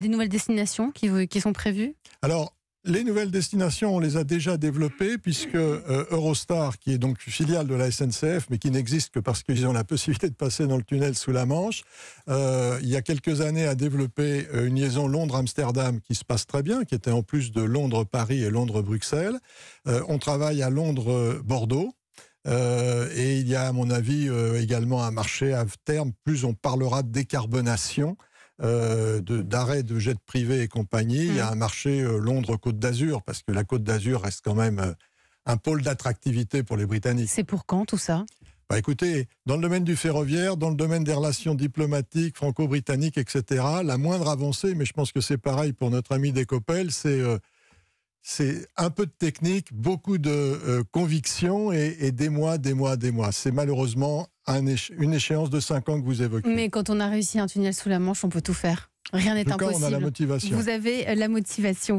des nouvelles destinations qui, sont prévues Alors, les nouvelles destinations, on les a déjà développées puisque euh, Eurostar, qui est donc filiale de la SNCF, mais qui n'existe que parce qu'ils ont la possibilité de passer dans le tunnel sous la Manche, euh, il y a quelques années a développé euh, une liaison Londres-Amsterdam qui se passe très bien, qui était en plus de Londres-Paris et Londres-Bruxelles. on travaille à Londres-Bordeaux. et il y a, à mon avis, également un marché à terme. Plus on parlera de décarbonation, euh, de d'arrêt de, jet jets privés et compagnie. Il y a mm. un marché euh, Londres-Côte d'Azur, parce que la Côte d'Azur reste quand même euh, un pôle d'attractivité pour les Britanniques. C'est pour quand tout ça bah écoutez, dans le domaine du ferroviaire, dans le domaine des relations diplomatiques, franco-britanniques, etc., la moindre avancée, mais je pense que c'est pareil pour notre ami Descopel, c'est c'est un peu de technique, beaucoup de euh, conviction et, des mois, des mois, des mois. C'est malheureusement une échéance de cinq ans que vous évoquez. Mais quand on a réussi un tunnel sous la Manche, on peut tout faire. Rien n'est impossible. on a la motivation. Vous avez euh, la motivation.